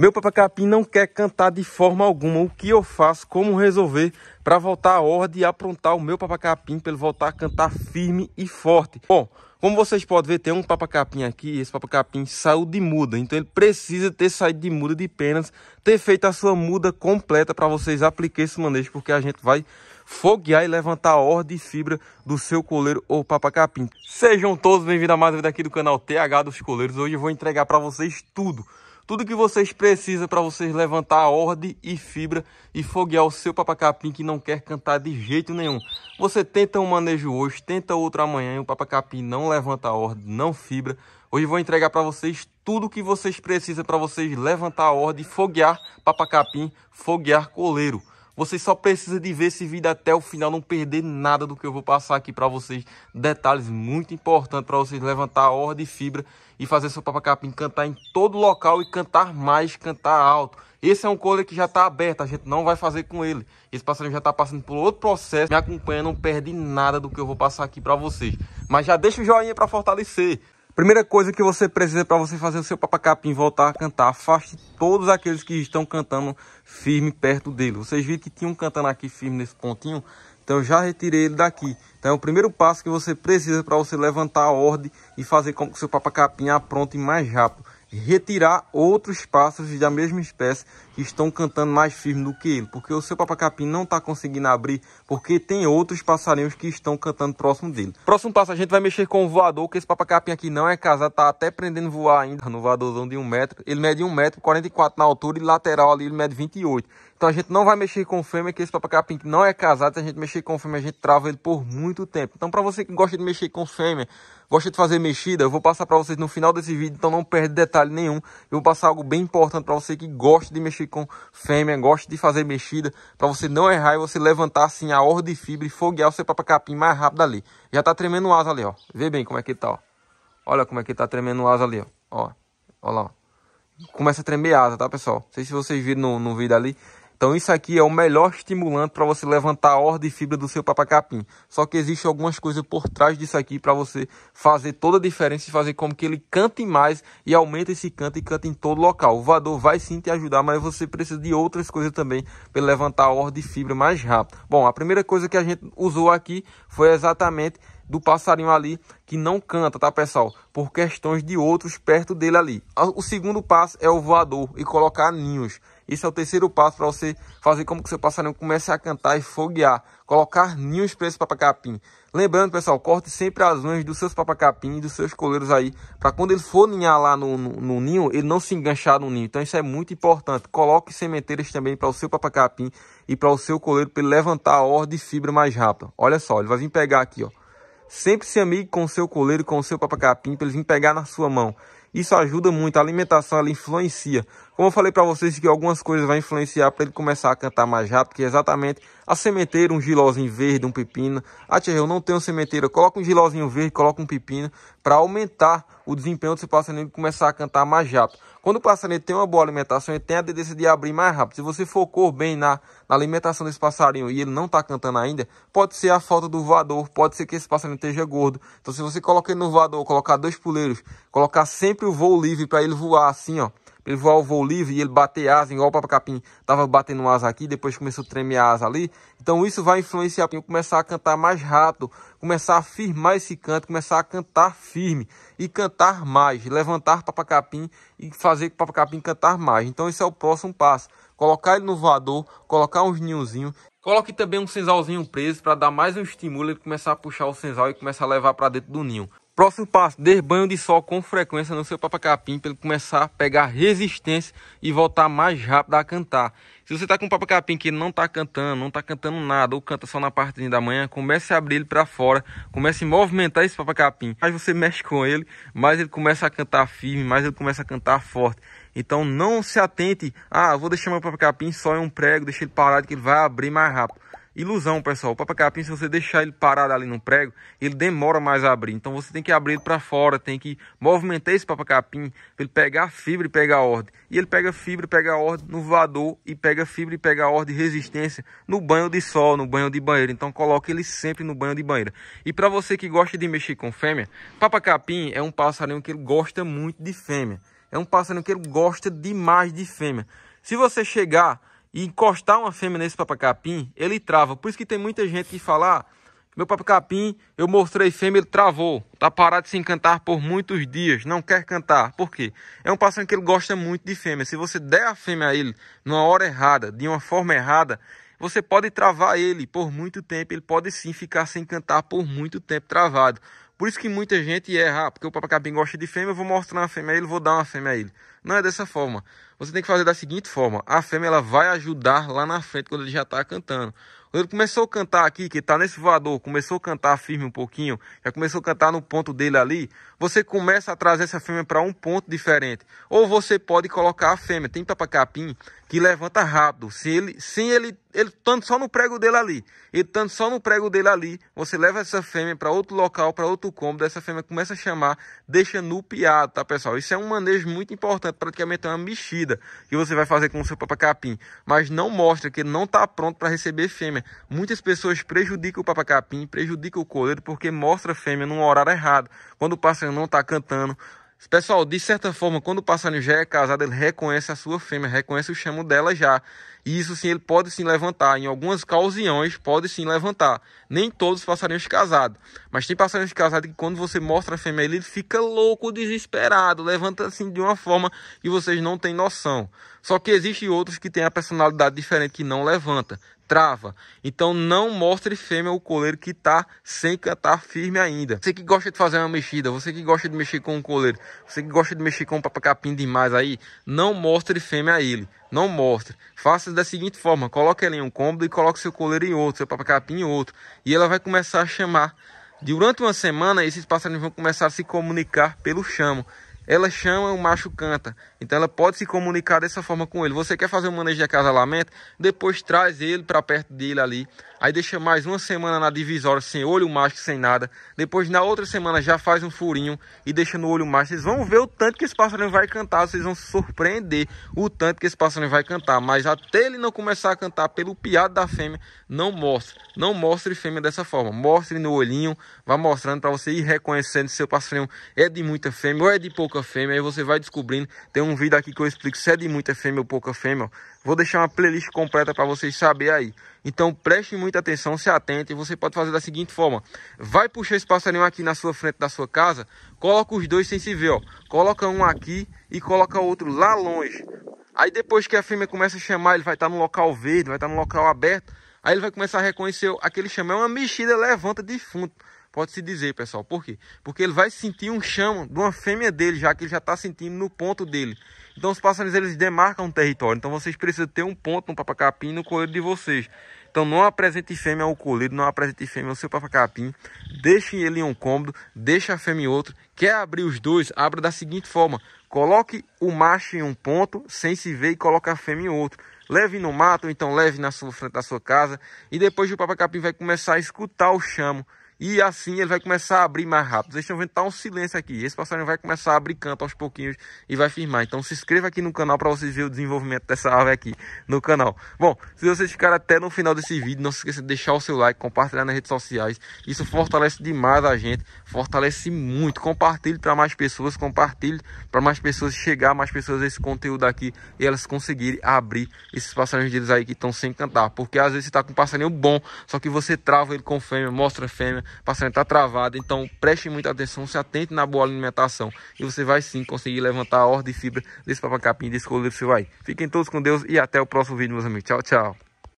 Meu papacapim não quer cantar de forma alguma. O que eu faço? Como resolver para voltar à ordem e aprontar o meu papacapim para ele voltar a cantar firme e forte? Bom, como vocês podem ver, tem um papacapim aqui. Esse papacapim saiu de muda, então ele precisa ter saído de muda de penas, ter feito a sua muda completa para vocês aplicar esse manejo, porque a gente vai foguear e levantar a ordem e fibra do seu coleiro ou papacapim. Sejam todos bem-vindos a mais um vídeo aqui do canal TH dos Coleiros. Hoje eu vou entregar para vocês tudo tudo que vocês precisam para vocês levantar a ordem e fibra e foguear o seu papacapim que não quer cantar de jeito nenhum. Você tenta um manejo hoje, tenta outro amanhã e o papacapim não levanta a ordem, não fibra. Hoje vou entregar para vocês tudo que vocês precisam para vocês levantar a ordem e foguear papacapim, foguear coleiro. Vocês só precisam de ver esse vídeo até o final, não perder nada do que eu vou passar aqui para vocês. Detalhes muito importantes para vocês levantar a hora de fibra e fazer seu papacapim cantar em todo local e cantar mais, cantar alto. Esse é um colher que já está aberto, a gente não vai fazer com ele. Esse passarinho já está passando por outro processo. Me acompanha, não perde nada do que eu vou passar aqui para vocês. Mas já deixa o joinha para fortalecer. Primeira coisa que você precisa para você fazer o seu papacapim voltar a cantar, afaste todos aqueles que estão cantando firme perto dele. Vocês viram que tinha um cantando aqui firme nesse pontinho, então eu já retirei ele daqui. Então é o primeiro passo que você precisa para você levantar a ordem e fazer com que o seu papacapim apronte mais rápido retirar outros pássaros da mesma espécie que estão cantando mais firme do que ele, porque o seu papacapim não está conseguindo abrir, porque tem outros passarinhos que estão cantando próximo dele. Próximo passo a gente vai mexer com o voador, que esse papacapim aqui não é casado, está até aprendendo a voar ainda, no voadorzão de 1 um metro, ele mede 1 metro, 44 na altura e lateral ali ele mede 28. Então a gente não vai mexer com fêmea, que esse papacapim não é casado, se a gente mexer com fêmea a gente trava ele por muito tempo. Então para você que gosta de mexer com fêmea, gosta de fazer mexida, eu vou passar para vocês no final desse vídeo, então não perde detalhe nenhum. Eu vou passar algo bem importante para você que gosta de mexer com fêmea, gosta de fazer mexida, para você não errar e você levantar assim a hora de fibra e foguear o seu papacapim mais rápido ali. Já tá tremendo o asa ali, ó. Vê bem como é que tá, ó. Olha como é que tá tremendo o asa ali, ó. Ó, ó lá, ó. Começa a tremer asa, tá, pessoal? Não sei se vocês viram no, no vídeo ali, então isso aqui é o melhor estimulante para você levantar a horda de fibra do seu papacapim. Só que existe algumas coisas por trás disso aqui para você fazer toda a diferença e fazer como que ele cante mais e aumente esse canto e cante em todo local. O voador vai sim te ajudar, mas você precisa de outras coisas também para levantar a horda de fibra mais rápido. Bom, a primeira coisa que a gente usou aqui foi exatamente do passarinho ali que não canta, tá pessoal? Por questões de outros perto dele ali. O segundo passo é o voador e colocar ninhos. Isso é o terceiro passo para você fazer como que seu passarinho comece a cantar e foguear. Colocar ninhos para esse papacapim. Lembrando, pessoal, corte sempre as unhas dos seus papacapim e dos seus coleiros aí. Para quando ele for ninhar lá no, no, no, ninho, ele não se enganchar no ninho. Então isso é muito importante. Coloque sementeiras também para o seu papacapim e para o seu coleiro para ele levantar a horda de fibra mais rápido. Olha só, ele vai vir pegar aqui, ó. Sempre se amigue com o seu coleiro, com o seu papacapim, para ele vir pegar na sua mão. Isso ajuda muito, a alimentação ela influencia. Como eu falei para vocês que algumas coisas vão influenciar para ele começar a cantar mais rápido, que é exatamente a sementeira, um gilozinho verde, um pepino. Ah, tia, eu não tenho sementeira, coloca um gilozinho verde, coloca um pepino para aumentar o desempenho do seu passarinho e começar a cantar mais rápido. Quando o passarinho tem uma boa alimentação, ele tem a tendência de abrir mais rápido. Se você focou bem na, na alimentação desse passarinho e ele não está cantando ainda, pode ser a falta do voador, pode ser que esse passarinho esteja gordo. Então, se você colocar ele no voador, colocar dois puleiros, colocar sempre o voo livre para ele voar assim, ó ele voar o voo livre e ele bater asa, igual o capim. estava batendo asa aqui, depois começou a tremer a asa ali. Então isso vai influenciar o Pinho começar a cantar mais rápido, começar a firmar esse canto, começar a cantar firme e cantar mais, levantar capim e fazer o Papa capim cantar mais. Então esse é o próximo passo, colocar ele no voador, colocar uns ninhozinhos Coloque também um sensalzinho preso para dar mais um estímulo e começar a puxar o senzal e começar a levar para dentro do ninho. Próximo passo, dê banho de sol com frequência no seu papacapim para ele começar a pegar resistência e voltar mais rápido a cantar. Se você está com um papacapim que não está cantando, não está cantando nada, ou canta só na parte da manhã, comece a abrir ele para fora, comece a movimentar esse papacapim. Mais você mexe com ele, mais ele começa a cantar firme, mais ele começa a cantar forte. Então não se atente, ah, vou deixar meu papacapim só em um prego, deixa ele parado que ele vai abrir mais rápido ilusão, pessoal. O papacapim, se você deixar ele parado ali no prego, ele demora mais a abrir. Então você tem que abrir ele para fora, tem que movimentar esse papacapim para ele pegar fibra e pegar ordem. E ele pega fibra e pega ordem no voador e pega fibra e pega ordem de resistência no banho de sol, no banho de banheira. Então coloque ele sempre no banho de banheira. E para você que gosta de mexer com fêmea, papacapim é um passarinho que ele gosta muito de fêmea. É um passarinho que ele gosta demais de fêmea. Se você chegar e encostar uma fêmea nesse papacapim, ele trava. Por isso que tem muita gente que fala, ah, meu papacapim, eu mostrei fêmea, ele travou. Tá parado de se encantar por muitos dias, não quer cantar. Por quê? É um passarinho que ele gosta muito de fêmea. Se você der a fêmea a ele numa hora errada, de uma forma errada, você pode travar ele por muito tempo, ele pode sim ficar sem cantar por muito tempo travado. Por isso que muita gente erra, ah, porque o papacapim gosta de fêmea, eu vou mostrar uma fêmea a ele, vou dar uma fêmea a ele. Não é dessa forma. Você tem que fazer da seguinte forma: a fêmea ela vai ajudar lá na frente quando ele já está cantando. Quando ele começou a cantar aqui, que está nesse voador, começou a cantar firme um pouquinho, já começou a cantar no ponto dele ali, você começa a trazer essa fêmea para um ponto diferente. Ou você pode colocar a fêmea. Tem papacapim que levanta rápido. Se ele, sem ele, ele tanto só no prego dele ali, ele tanto só no prego dele ali, você leva essa fêmea para outro local, para outro cômodo, essa fêmea começa a chamar, deixa no piado, tá pessoal? Isso é um manejo muito importante, praticamente é uma mexida que você vai fazer com o seu papacapim, mas não mostra que ele não está pronto para receber fêmea. Muitas pessoas prejudicam o papacapim, prejudicam o coleiro porque mostra fêmea num horário errado, quando o pássaro não está cantando, Pessoal, de certa forma, quando o passarinho já é casado, ele reconhece a sua fêmea, reconhece o chamo dela já. E isso sim, ele pode se levantar. Em algumas causinhas pode sim levantar. Nem todos os passarinhos casados. Mas tem passarinhos casados que quando você mostra a fêmea, ele fica louco, desesperado. Levanta assim de uma forma que vocês não têm noção. Só que existem outros que têm a personalidade diferente que não levanta, trava. Então não mostre fêmea o coleiro que está sem cantar firme ainda. Você que gosta de fazer uma mexida, você que gosta de mexer com o coleiro, você que gosta de mexer com o papacapim demais aí, não mostre fêmea a ele. Não mostre. Faça da seguinte forma: coloque ela em um cômodo e coloque seu coleiro em outro, seu papacapim em outro. E ela vai começar a chamar. Durante uma semana, esses passarinhos vão começar a se comunicar pelo chamo ela chama, o macho canta. Então ela pode se comunicar dessa forma com ele. Você quer fazer um manejo de acasalamento? Depois traz ele para perto dele ali. Aí deixa mais uma semana na divisória sem olho macho, sem nada. Depois na outra semana já faz um furinho e deixa no olho macho. Vocês vão ver o tanto que esse passarinho vai cantar. Vocês vão se surpreender o tanto que esse passarinho vai cantar. Mas até ele não começar a cantar pelo piado da fêmea, não mostre. Não mostre fêmea dessa forma. Mostre no olhinho. Vá mostrando para você ir reconhecendo se seu passarinho é de muita fêmea ou é de pouca pouca fêmea, aí você vai descobrindo. Tem um vídeo aqui que eu explico se é de muita fêmea ou pouca fêmea. Vou deixar uma playlist completa para vocês saber aí. Então preste muita atenção, se atente. Você pode fazer da seguinte forma: vai puxar esse passarinho aqui na sua frente da sua casa, coloca os dois sem se ver, ó. Coloca um aqui e coloca outro lá longe. Aí depois que a fêmea começa a chamar, ele vai estar tá no local verde, vai estar tá no local aberto. Aí ele vai começar a reconhecer aquele chamão, é uma mexida levanta de fundo. Pode-se dizer, pessoal. Por quê? Porque ele vai sentir um chamo de uma fêmea dele, já que ele já está sentindo no ponto dele. Então os pássaros eles demarcam um território. Então vocês precisam ter um ponto no papacapim no coelho de vocês. Então não apresente fêmea ao coelho, não apresente fêmea ao seu papacapim. Deixem ele em um cômodo, deixa a fêmea em outro. Quer abrir os dois? Abra da seguinte forma. Coloque o macho em um ponto, sem se ver, e coloque a fêmea em outro leve no mato, então leve na sua frente da sua casa, e depois o papacapim vai começar a escutar o chamo e assim ele vai começar a abrir mais rápido. Vocês estão vendo, um silêncio aqui. Esse passarinho vai começar a abrir canto aos pouquinhos e vai firmar. Então se inscreva aqui no canal para vocês verem o desenvolvimento dessa ave aqui no canal. Bom, se vocês ficaram até no final desse vídeo, não se esqueça de deixar o seu like, compartilhar nas redes sociais. Isso fortalece demais a gente, fortalece muito. Compartilhe para mais pessoas, compartilhe para mais pessoas chegar, mais pessoas esse conteúdo aqui e elas conseguirem abrir esses passarinhos deles aí que estão sem cantar. Porque às vezes você está com um passarinho bom, só que você trava ele com fêmea, mostra fêmea, passarem está travado Então preste muita atenção, se atente na boa alimentação e você vai sim conseguir levantar a horda de fibra desse papacapim, desse coleiro seu aí. Fiquem todos com Deus e até o próximo vídeo, meus amigos. Tchau, tchau.